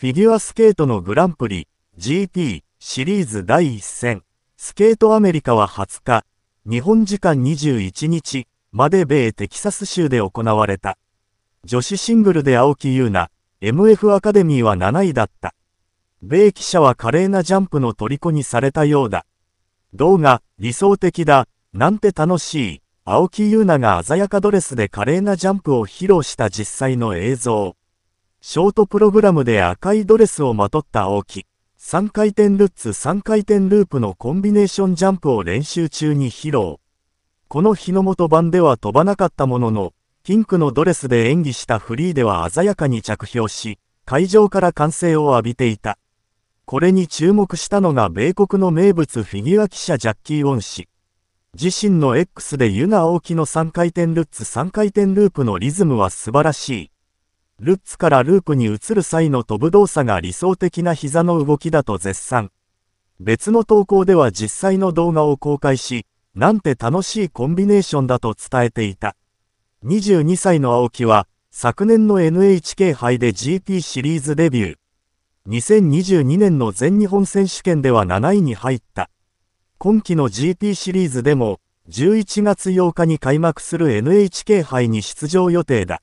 フィギュアスケートのグランプリ GP シリーズ第1戦スケートアメリカは20日日本時間21日まで米テキサス州で行われた女子シングルで青木優奈 MF アカデミーは7位だった米記者は華麗なジャンプの虜にされたようだ動画理想的だなんて楽しい青木優奈が鮮やかドレスで華麗なジャンプを披露した実際の映像ショートプログラムで赤いドレスをまとった青木。3回転ルッツ3回転ループのコンビネーションジャンプを練習中に披露。この日の元版では飛ばなかったものの、ピンクのドレスで演技したフリーでは鮮やかに着氷し、会場から歓声を浴びていた。これに注目したのが米国の名物フィギュア記者ジャッキー・オン氏。自身の X でユナ・オーキの3回転ルッツ3回転ループのリズムは素晴らしい。ルッツからループに移る際の飛ぶ動作が理想的な膝の動きだと絶賛。別の投稿では実際の動画を公開し、なんて楽しいコンビネーションだと伝えていた。22歳の青木は、昨年の NHK 杯で GP シリーズデビュー。2022年の全日本選手権では7位に入った。今季の GP シリーズでも、11月8日に開幕する NHK 杯に出場予定だ。